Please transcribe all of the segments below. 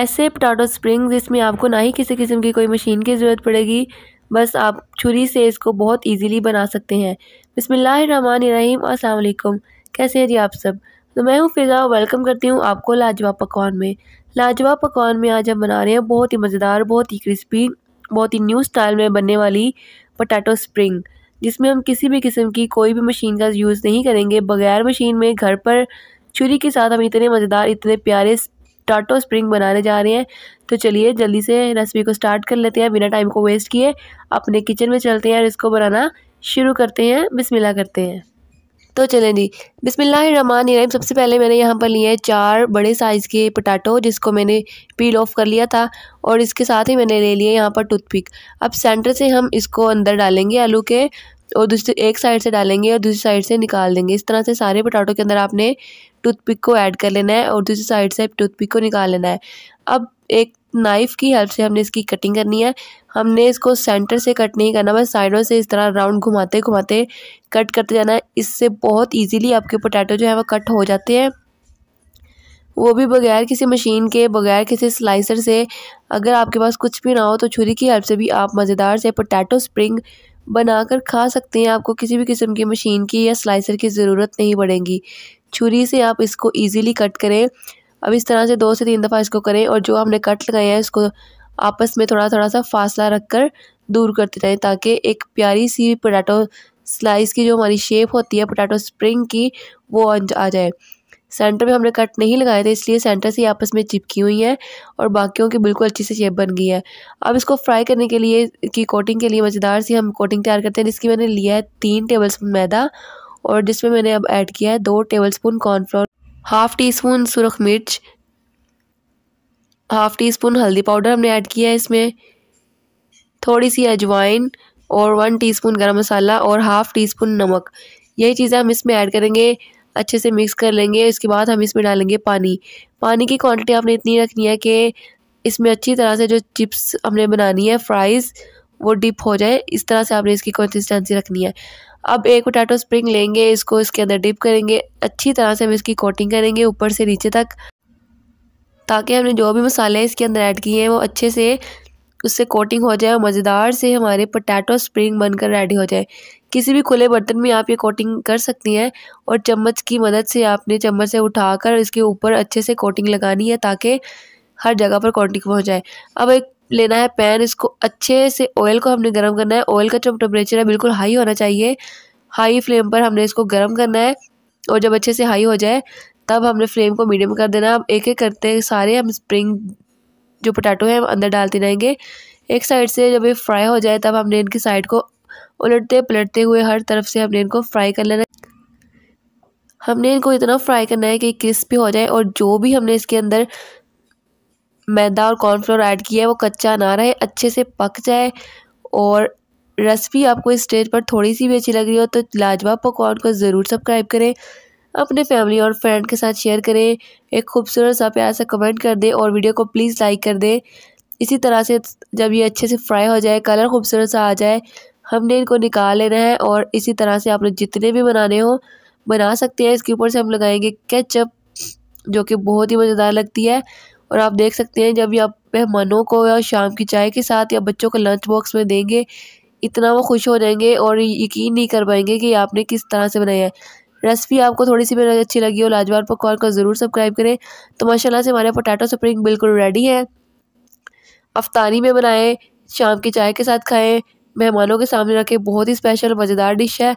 ऐसे potato springs इसमें आपको ना ही किसी किस्म की कोई मशीन की ज़रूरत पड़ेगी बस आप छुरी से इसको बहुत इजीली बना सकते हैं बसमीम अलकुम कैसे हैं जी आप सब तो मैं हूँ फिज़ा वेलकम करती हूँ आपको लाजवाब पकवान में लाजवाब पकवान में आज हम बना रहे हैं बहुत ही मज़ेदार बहुत ही क्रिस्पी बहुत ही न्यू स्टाइल में बनने वाली पटाटो स्प्रिंग जिसमें हम किसी भी किस्म की कोई भी मशीन का यूज़ नहीं करेंगे बगैर मशीन में घर पर छुरी के साथ हम इतने मज़ेदार इतने प्यारे टाटो स्प्रिंग बनाने जा रहे हैं तो चलिए जल्दी से रेसिपी को स्टार्ट कर लेते हैं बिना टाइम को वेस्ट किए अपने किचन में चलते हैं और इसको बनाना शुरू करते हैं बिस्मिल्लाह करते हैं तो चलें जी बिसमिल्लामान सबसे पहले मैंने यहाँ पर लिए चार बड़े साइज़ के पटाटो जिसको मैंने पील ऑफ कर लिया था और इसके साथ ही मैंने ले लिए यहाँ पर टूथपिक अब सेंटर से हम इसको अंदर डालेंगे आलू के और दूसरी एक साइड से डालेंगे और दूसरी साइड से निकाल देंगे इस तरह से सारे पटाटो के अंदर आपने टूथपिक को ऐड कर लेना है और दूसरी साइड से टूथपिक को निकाल लेना है अब एक नाइफ़ की हेल्प से हमने इसकी कटिंग करनी है हमने इसको सेंटर से कट नहीं करना बस साइडों से इस तरह राउंड घुमाते घुमाते कट करते जाना है इससे बहुत इजीली आपके पोटैटो जो है वो कट हो जाते हैं वो भी बगैर किसी मशीन के बगैर किसी स्लाइसर से अगर आपके पास कुछ भी ना हो तो छुरी की हेल्प से भी आप मज़ेदार से पोटैटो स्प्रिंग बनाकर खा सकते हैं आपको किसी भी किस्म की मशीन की या स्लाइसर की ज़रूरत नहीं पड़ेगी छुरी से आप इसको ईजिली कट करें अब इस तरह से दो से तीन दफ़ा इसको करें और जो हमने कट लगाए हैं इसको आपस में थोड़ा थोड़ा सा फासला रख कर दूर करते रहें ताकि एक प्यारी सी पोटैटो स्लाइस की जो हमारी शेप होती है पोटैटो स्प्रिंग की वो आ जाए सेंटर में हमने कट नहीं लगाए थे इसलिए सेंटर से आपस में चिपकी हुई है और बाकियों की बिल्कुल अच्छी सी शेप बन गई है अब इसको फ्राई करने के लिए की कोटिंग के लिए मज़ेदार सी हम कोटिंग तैयार करते हैं जिसकी मैंने लिया है तीन टेबल स्पून मैदा और जिसमें मैंने अब ऐड किया है दो tablespoon cornflour half teaspoon सुरख मिर्च हाफ़ टी स्पून हल्दी पाउडर हमने ऐड किया है इसमें थोड़ी सी अजवाइन और वन टीस्पून गरम मसाला और हाफ़ टी स्पून नमक यही चीज़ें हम इसमें ऐड करेंगे अच्छे से मिक्स कर लेंगे इसके बाद हम इसमें डालेंगे पानी पानी की क्वांटिटी आपने इतनी रखनी है कि इसमें अच्छी तरह से जो चिप्स हमने बनानी है फ्राइज़ वो डिप हो जाए इस तरह से आपने इसकी कंसिस्टेंसी रखनी है अब एक पोटैटो स्प्रिंग लेंगे इसको इसके अंदर डिप करेंगे अच्छी तरह से हम इसकी कोटिंग करेंगे ऊपर से नीचे तक ताकि हमने जो भी मसाले इसके अंदर ऐड किए हैं वो अच्छे से उससे कोटिंग हो जाए और मज़ेदार से हमारे पोटैटो स्प्रिंग बनकर रेडी हो जाए किसी भी खुले बर्तन में आप ये कोटिंग कर सकती हैं और चम्मच की मदद से आपने चम्मच से उठाकर इसके ऊपर अच्छे से कोटिंग लगानी है ताकि हर जगह पर कोटिंग हो जाए अब एक लेना है पैन इसको अच्छे से ऑयल को हमने गर्म करना है ऑयल का जो टेम्परेचर है बिल्कुल हाई होना चाहिए हाई फ्लेम पर हमने इसको गर्म करना है और जब अच्छे से हाई हो जाए तब हमने फ्लेम को मीडियम कर देना अब एक एक करते सारे हम स्प्रिंग जो पोटैटो है हम अंदर डालते रहेंगे एक साइड से जब ये फ्राई हो जाए तब हमने इनकी साइड को उलटते पलटते हुए हर तरफ से हमने इनको फ्राई कर लेना हमने इनको इतना फ्राई करना है कि क्रिस्पी हो जाए और जो भी हमने इसके अंदर मैदा और कॉर्नफ्लोर ऐड किया है वो कच्चा ना रहे अच्छे से पक जाए और रेसिपी आपको इस स्टेज पर थोड़ी सी भी अच्छी लग रही हो तो लाजवाब पकवान को ज़रूर सब्सक्राइब करें अपने फैमिली और फ्रेंड के साथ शेयर करें एक खूबसूरत सा प्यार सा कमेंट कर दें और वीडियो को प्लीज़ लाइक कर दें इसी तरह से जब ये अच्छे से फ्राई हो जाए कलर खूबसूरत सा आ जाए हमने इनको निकाल लेना है और इसी तरह से आप लोग जितने भी बनाने हो बना सकते हैं इसके ऊपर से हम लगाएंगे केचप जो कि बहुत ही मज़ेदार लगती है और आप देख सकते हैं जब यहाँ आप मेहमानों को या शाम की चाय के साथ या बच्चों को लंच बॉक्स में देंगे इतना वो खुश हो जाएंगे और यकीन नहीं कर पाएंगे कि आपने किस तरह से बनाया है रेसिपी आपको थोड़ी सी मेरी अच्छी लगी हो लाजवाब पकवान को ज़रूर सब्सक्राइब करें तो माशाल्लाह से हमारे पोटैटो स्प्रिंग बिल्कुल रेडी है अफ्तारी में बनाएं शाम की चाय के साथ खाएं मेहमानों के सामने रखें बहुत ही स्पेशल मज़ेदार डिश है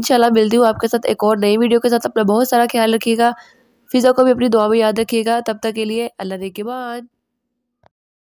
इंशाल्लाह मिलती हूँ आपके साथ एक और नई वीडियो के साथ अपना बहुत सारा ख्याल रखिएगा फिज़ा को भी अपनी दुआ में याद रखिएगा तब तक के लिए अल्लाह ने के बाद